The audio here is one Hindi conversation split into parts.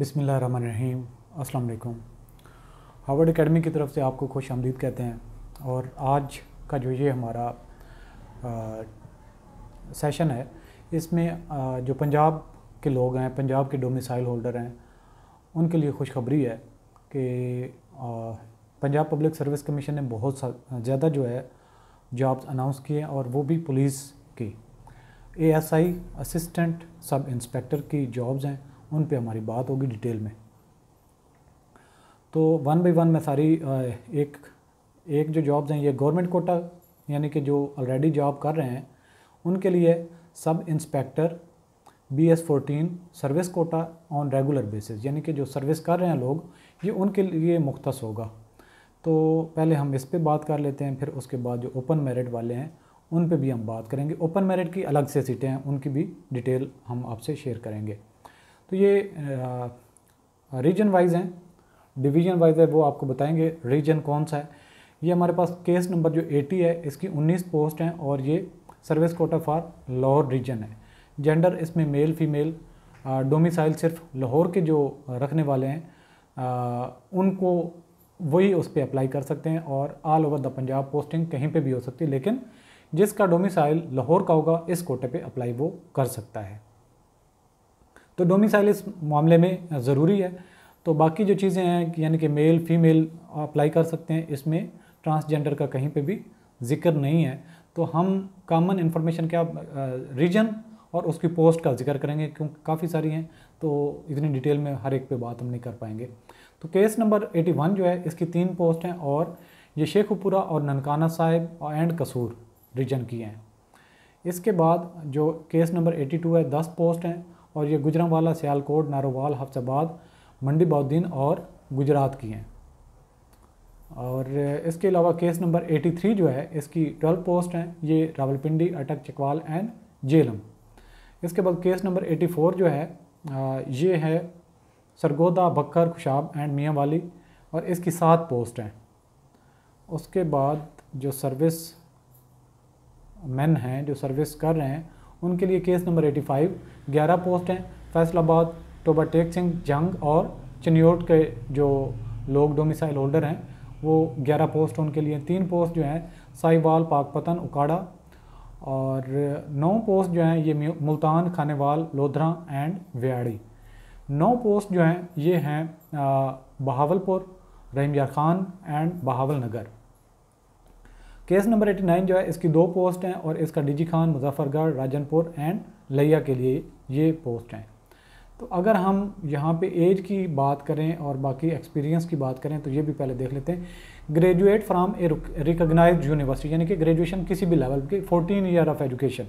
रहीम अलैक्म हार्वर्ड एकेडमी की तरफ से आपको खुश आमदीद कहते हैं और आज का जो ये हमारा आ, सेशन है इसमें आ, जो पंजाब के लोग हैं पंजाब के डोमिसाइल होल्डर हैं उनके लिए खुशखबरी है कि पंजाब पब्लिक सर्विस कमीशन ने बहुत ज़्यादा जो है जॉब्स अनाउंस किए और वो भी पुलिस की एएसआई असिस्टेंट सब इंस्पेक्टर की जॉब्स हैं उन पर हमारी बात होगी डिटेल में तो वन बाई वन मैं सारी एक एक जो जॉब्स हैं ये गवर्नमेंट कोटा यानी कि जो ऑलरेडी जॉब कर रहे हैं उनके लिए sub inspector B S fourteen service quota on regular basis यानी कि जो सर्विस कर रहे हैं लोग ये उनके लिए मुख्त होगा तो पहले हम इस पर बात कर लेते हैं फिर उसके बाद जो ओपन मेरिट वाले हैं उन पे भी हम बात करेंगे ओपन मेरिट की अलग से सीटें हैं उनकी भी डिटेल हम आपसे शेयर करेंगे तो ये रीजन वाइज हैं डिवीजन वाइज है वो आपको बताएंगे रीजन कौन सा है ये हमारे पास केस नंबर जो 80 है इसकी 19 पोस्ट हैं और ये service quota for Lahore region है जेंडर इसमें मेल फीमेल डोमिसाइल सिर्फ लाहौर के जो रखने वाले हैं आ, उनको वही उस पर अप्लाई कर सकते हैं और all over the Punjab posting कहीं पे भी हो सकती है लेकिन जिसका डोमिसाइल लाहौर का होगा इस कोटे पे अप्लाई वो कर सकता है तो डोमिसाइल इस मामले में ज़रूरी है तो बाकी जो चीज़ें हैं यानी कि मेल फीमेल अप्लाई कर सकते हैं इसमें ट्रांसजेंडर का कहीं पे भी जिक्र नहीं है तो हम कॉमन इन्फॉर्मेशन क्या रीजन और उसकी पोस्ट का जिक्र करेंगे क्योंकि काफ़ी सारी हैं तो इतनी डिटेल में हर एक पे बात हम नहीं कर पाएंगे तो केस नंबर 81 जो है इसकी तीन पोस्ट हैं और ये शेखपुरा और ननकाना साहिब और एंड कसूर रीजन की हैं इसके बाद जो केस नंबर 82 है दस पोस्ट हैं और ये गुजरावाला सियालकोट नारोवाल हफ्साबाद मंडी बाउद्दीन और गुजरात की हैं और इसके अलावा केस नंबर 83 जो है इसकी 12 पोस्ट हैं ये रावलपिंडी अटक चकवाल एंड जेलम इसके बाद केस नंबर 84 जो है ये है सरगोदा बकर खुशाब एंड मियाँ वाली और इसकी सात पोस्ट हैं उसके बाद जो सर्विस मैन हैं जो सर्विस कर रहे हैं उनके लिए केस नंबर 85 ग्यारह पोस्ट हैं फैसलाबाद टोबाटेक सिंह जंग और चनियोट के जो लोग डोमिसाइल होल्डर हैं वो 11 पोस्ट उनके लिए तीन पोस्ट जो हैं साहिवाल पाकपतन उकाड़ा और नौ पोस्ट जो हैं ये मुल्तान खानेवाल लोधरा एंड व्याड़ी नौ पोस्ट जो हैं ये हैं Bahawalpur Rahim Yar Khan and Bahawalnagar case number 89 जो है इसकी दो पोस्ट हैं और इसका डीजी खान मुजफ्फरगढ़ राजनपुर एंड लैया के लिए ये पोस्ट हैं तो अगर हम यहाँ पे एज की बात करें और बाकी एक्सपीरियंस की बात करें तो ये भी पहले देख लेते हैं graduate from a recognise university यानी कि ग्रेजुएशन किसी भी लेवल की fourteen year of education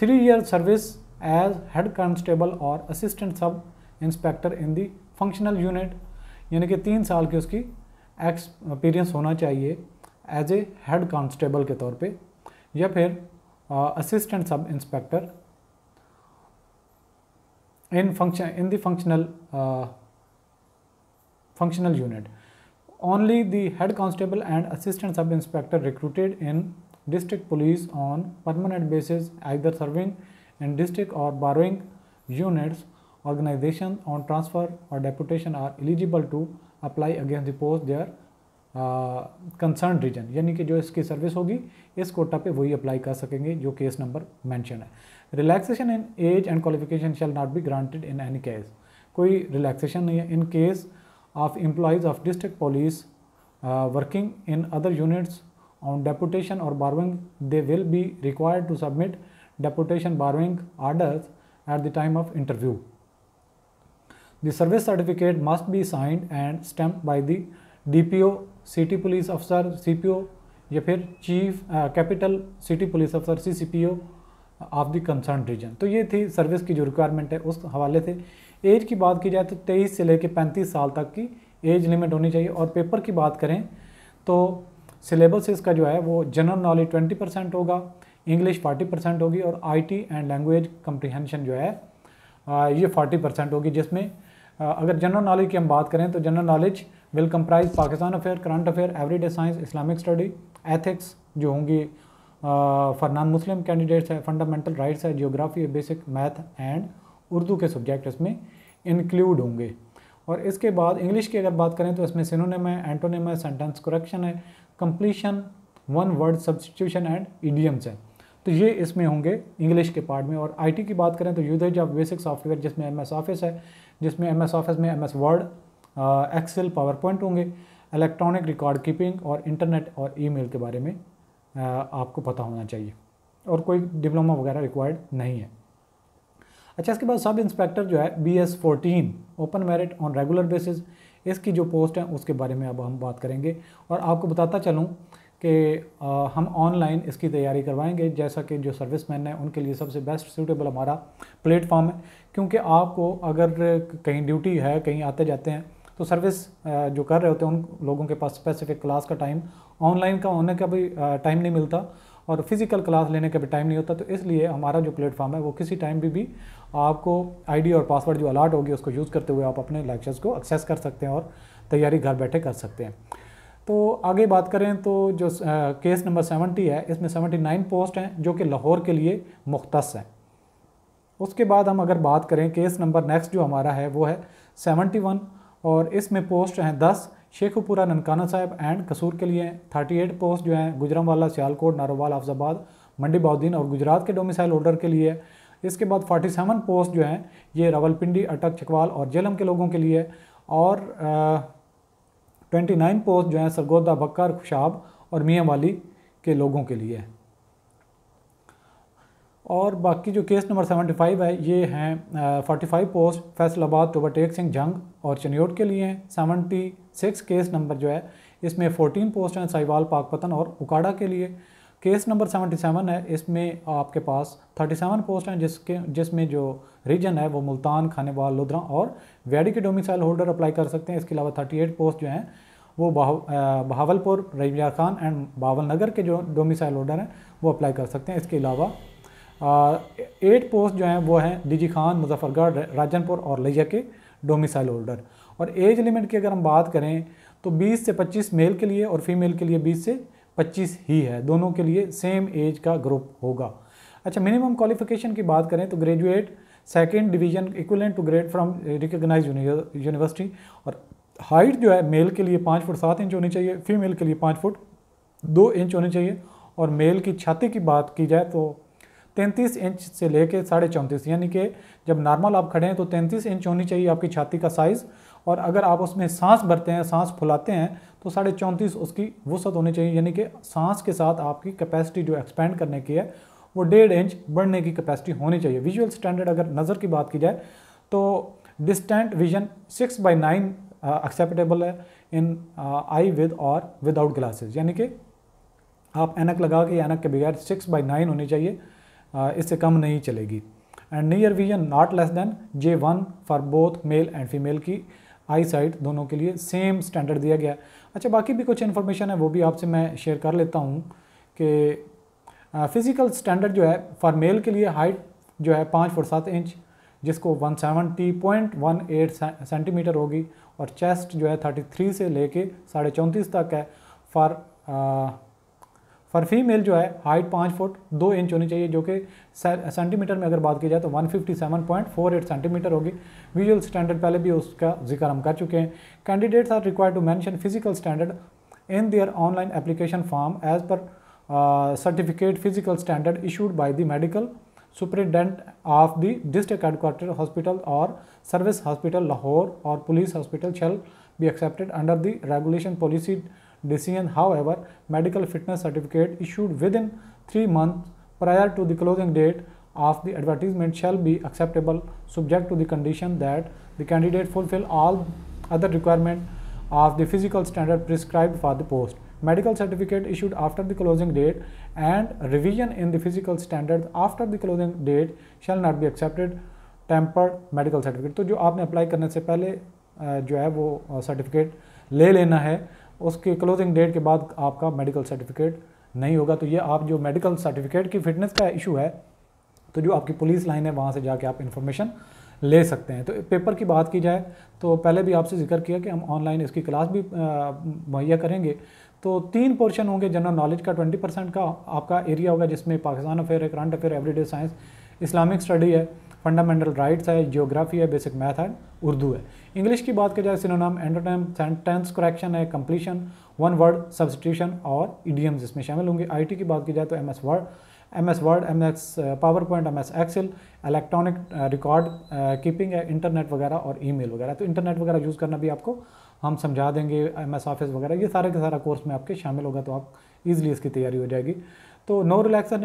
three year service as head constable और assistant sub inspector in the functional unit यानी कि तीन साल की उसकी एक्सपीरियंस होना चाहिए एज ए हेड कांस्टेबल के तौर पे या फिर assistant sub inspector in function in the functional functional unit only the head constable and assistant sub inspector recruited in district police on permanent basis either serving in district or borrowing units organisation on transfer or deputation are eligible to apply against the post their concern region यानी कि जो इसकी सर्विस होगी इस कोटा पे वही अप्लाई कर सकेंगे जो केस नंबर मेंशन है relaxation in age and qualification shall not be granted in any case कोई रिलैक्सेशन नहीं है in case of employees of district police working in other units on deputation or borrowing they will be required to submit deputation borrowing orders at the time of interview the service certificate must be signed and stamp by the D P O city police officer ओ या फिर chief capital city police officer C O of the concern region तो ये थी सर्विस की जो रिक्वायरमेंट है उस हवाले से एज की बात की जाए तो 23 से लेकर 35 साल तक की एज लिमिट होनी चाहिए और पेपर की बात करें तो सिलेबस इसका जो है वो जनरल नॉलेज 20 परसेंट होगा इंग्लिश 40 परसेंट होगी और आईटी एंड लैंग्वेज कंप्रिहेंशन जो है uh, ये 40 परसेंट होगी जिसमें uh, अगर जनरल नॉलेज की हम बात करें तो general knowledge will comprise Pakistan affair current affair everyday science Islamic study ethics जो होंगी फॉर नॉन मुस्लिम कैंडिडेट्स है फंडामेंटल राइट्स है geography basic math and Urdu के सब्जेक्ट इसमें इंक्लूड होंगे और इसके बाद इंग्लिश की अगर बात करें तो इसमें सिनोनिम है एंटोनिम है सेंटेंस करेक्शन है completion one word substitution and idioms है तो ये इसमें होंगे इंग्लिश के पार्ट में और आईटी की बात करें तो यूजेज ऑफ बेसिक सॉफ्टवेयर जिसमें एम एस ऑफिस है जिसमें एम एस ऑफिस में M S Word Excel PowerPoint होंगे इलेक्ट्रॉनिक रिकॉर्ड कीपिंग और इंटरनेट और ईमेल के बारे में uh, आपको पता होना चाहिए और कोई डिप्लोमा वगैरह रिक्वायर्ड नहीं है अच्छा इसके बाद सब इंस्पेक्टर जो है B S fourteen open merit on regular basis इसकी जो पोस्ट है उसके बारे में अब हम बात करेंगे और आपको बताता चलूँ कि हम ऑनलाइन इसकी तैयारी करवाएंगे जैसा कि जो सर्विस मैन है उनके लिए सबसे बेस्ट सूटेबल हमारा प्लेटफॉर्म है क्योंकि आपको अगर कहीं ड्यूटी है कहीं आते जाते हैं तो सर्विस जो कर रहे होते हैं उन लोगों के पास स्पेसिफिक क्लास का टाइम ऑनलाइन का होने का भी टाइम नहीं मिलता और फिज़िकल क्लास लेने का भी टाइम नहीं होता तो इसलिए हमारा जो प्लेटफॉर्म है वो किसी टाइम भी भी आपको आईडी और पासवर्ड जो अलर्ट होगी उसको यूज़ करते हुए आप अपने लेक्चर्स को एक्सेस कर सकते हैं और तैयारी घर बैठे कर सकते हैं तो आगे बात करें तो जो आ, केस नंबर सेवेंटी है इसमें सेवेंटी नाइन पोस्ट हैं जो कि लाहौर के लिए मुख्त हैं उसके बाद हम अगर बात करें केस नंबर नेक्स्ट जो हमारा है वो है सेवेंटी वन और इसमें पोस्ट हैं दस शेखपुरा ननकाना साहब एंड कसूर के लिए थर्टी एट पोस्ट जो हैं वाला सियालकोट नारोवाल अफजाबाद मंडी बाउद्दीन और गुजरात के डोमिसाइल ऑर्डर के लिए इसके बाद सेवन पोस्ट जो हैं ये रावलपिंडी अटक चकवाल और जेलम के लोगों के लिए और ट्वेंटी नाइन पोस्ट जो हैं सरगोदा बक्कर खुशाब और मियाँ वाली के लोगों के लिए और बाकी जो केस नंबर 75 है ये हैं 45 पोस्ट फैसलाबाद ओवरटेक सिंह जंग और चनियोट के लिए हैं 76 केस नंबर जो है इसमें 14 पोस्ट हैं साहिवाल पाकपतन और उकाड़ा के लिए केस नंबर 77 है इसमें आपके पास 37 पोस्ट हैं जिसके जिसमें जो रीजन है वो मुल्तान खानेवाल लुधरा और वैडी के डोमिसाइल होल्डर अप्लाई कर सकते हैं इसके अलावा एट पोस्ट जो हैं वो बहावलपुर रईजार खान एंड बावल नगर के जो डोमिसाइल होल्डर हैं वो अप्लाई कर सकते हैं इसके अलावा एट पोस्ट जो हैं वो हैं डी खान मुजफ्फरगढ़ राजनपुर और लैया के डोमिसाइल होल्डर और एज लिमिट की अगर हम बात करें तो 20 से 25 मेल के लिए और फीमेल के लिए 20 से 25 ही है दोनों के लिए सेम एज का ग्रुप होगा अच्छा मिनिमम क्वालिफिकेशन की बात करें तो graduate second division equivalent to grade from recognise university और हाइट जो है मेल के लिए पाँच फुट सात इंच होनी चाहिए फीमेल के लिए पाँच फुट दो इंच होनी चाहिए और मेल की छाती की बात की जाए तो तैंतीस इंच से लेके साढ़े चौंतीस यानी कि जब नॉर्मल आप खड़े हैं तो तैंतीस इंच होनी चाहिए आपकी छाती का साइज़ और अगर आप उसमें सांस भरते हैं सांस फुलाते हैं तो साढ़े चौंतीस उसकी वसत होनी चाहिए यानी कि सांस के साथ आपकी कैपेसिटी जो एक्सपेंड करने की है वो डेढ़ इंच बढ़ने की कैपेसिटी होनी चाहिए विजुअल स्टैंडर्ड अगर नज़र की बात की जाए तो distant vision six by nine acceptable है in eye with or without glasses यानी कि आप एनक लगा के एनक के बगैर सिक्स बाई नाइन होनी चाहिए इससे कम नहीं चलेगी and near vision not less than J one for both male and female की आई साइट दोनों के लिए सेम स्टैंडर्ड दिया गया अच्छा बाकी भी कुछ इन्फॉर्मेशन है वो भी आपसे मैं शेयर कर लेता हूँ कि फ़िज़िकल स्टैंडर्ड जो है फॉर मेल के लिए हाइट जो है पाँच फुट सात इंच जिसको 170.18 सेंटीमीटर होगी और चेस्ट जो है 33 से लेके साढ़े चौंतीस तक है फॉर फॉर फीमेल जो है हाइट पाँच फुट दो इंच होनी चाहिए जो कि सेंटीमीटर में अगर बात की जाए तो one fifty seven point four eight centimetre होगी विजुअल स्टैंडर्ड पहले भी उसका जिक्र हम कर चुके हैं candidates are required to mention physical standard in their online application form as per certificate physical standard issued by the medical superintendent of the district headquarter hospital or service hospital Lahore or police hospital shall be accepted under the regulation policy decision. However, medical fitness certificate issued within 3 months prior to the closing date of the advertisement shall be acceptable subject to the condition that the candidate fulfill all other requirement of the physical standard prescribed for the post. Medical certificate issued after the closing date and revision in the physical standard after the closing date shall not be accepted tampered medical certificate तो जो आपने अप्लाई करने से पहले जो है वो certificate ले लेना है उसके क्लोजिंग डेट के बाद आपका मेडिकल सर्टिफिकेट नहीं होगा तो ये आप जो मेडिकल सर्टिफिकेट की फ़िटनेस का इशू है तो जो आपकी पुलिस लाइन है वहाँ से जाके आप इन्फॉर्मेशन ले सकते हैं तो पेपर की बात की जाए तो पहले भी आपसे जिक्र किया कि हम ऑनलाइन इसकी क्लास भी मुहैया करेंगे तो तीन पोर्शन होंगे जनरल नॉलेज का ट्वेंटी परसेंट का आपका एरिया होगा जिसमें पाकिस्तान अफेयर है current affair everyday science Islamic study है फंडामेंटल राइट्स है जियोग्राफी है बेसिक मैथ है उर्दू है इंग्लिश की बात की जाए तो सिनोनाम एंटरटेम सेंटेंस करेक्शन है कंप्लीशन वन वर्ड सब्सटीट्यूशन और ईडीएम्स इसमें शामिल होंगे आईटी की बात की जाए तो M S Word M S Word M S power point M S Excel electronic record keeping है इंटरनेट वगैरह और ईमेल वगैरह तो इंटरनेट वगैरह यूज़ करना भी आपको हम समझा देंगे एम एस ऑफिस वगैरह ये सारे का सारा कोर्स में आपके शामिल होगा तो आप ईजिली इसकी तैयारी हो जाएगी तो no relaxation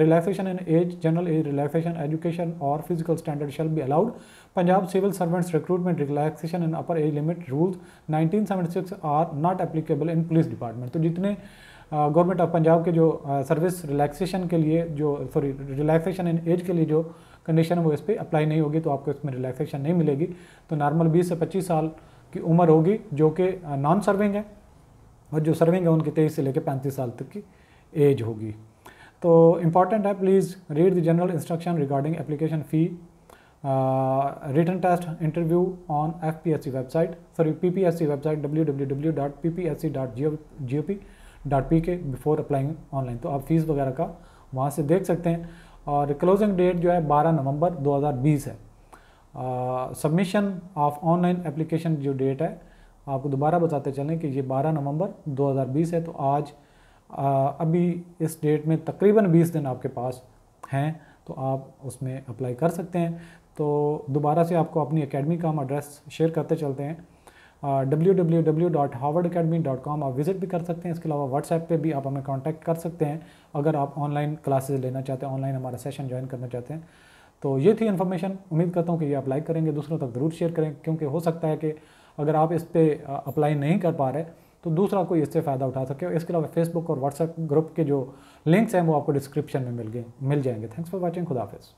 relaxation in age general age relaxation education or physical standard shall be allowed Punjab civil servants recruitment relaxation in upper age limit rules nineteen seventy six are not applicable in police department तो जितने गवर्नमेंट ऑफ पंजाब के जो सर्विस uh, रिलैक्सेशन के लिए जो सॉरी रिलैक्सेशन इन एज के लिए जो कंडीशन है वो इस पर अप्लाई नहीं होगी तो आपको इसमें रिलैक्सेशन नहीं मिलेगी तो नॉर्मल बीस से पच्चीस साल की उम्र होगी जो कि नॉन uh, सर्विंग है और जो सर्विंग है उनकी तेईस से लेकर पैंतीस साल तक की एज होगी तो इम्पॉर्टेंट है please read the general instruction regarding application fee written test interview on F P S C website sorry P P S C website W W W dot P P S C dot G O P dot P K before applying online तो आप फीस वगैरह का वहाँ से देख सकते हैं और क्लोजिंग डेट जो है बारह नवंबर दो हज़ार बीस है सबमिशन ऑफ ऑनलाइन एप्लीकेशन जो डेट है आपको दोबारा बताते चलें कि ये बारह नवंबर दो हज़ार बीस है तो आज अभी इस डेट में तकरीबन 20 दिन आपके पास हैं तो आप उसमें अप्लाई कर सकते हैं तो दोबारा से आपको अपनी अकेडमी का हम एड्रेस शेयर करते चलते हैं W W W dot Howard academy dot com आप विज़िट भी कर सकते हैं इसके अलावा व्हाट्सएप पे भी आप हमें कांटेक्ट कर सकते हैं अगर आप ऑनलाइन क्लासेस लेना चाहते हैं ऑनलाइन हमारा सेशन ज्वाइन करना चाहते हैं तो ये थी इन्फॉर्मेशन उम्मीद करता हूँ कि ये अप्लाई करेंगे दूसरों तक ज़रूर शेयर करें क्योंकि हो सकता है कि अगर आप इस पर अप्लाई नहीं कर पा रहे तो दूसरा कोई इससे फ़ायदा उठा सके और इसके अलावा फेसबुक और व्हाट्सएप ग्रुप के जो लिंक्स हैं वो आपको डिस्क्रिप्शन में मिल गए मिल जाएंगे थैंक्स फॉर वॉचिंग खुदाफिज़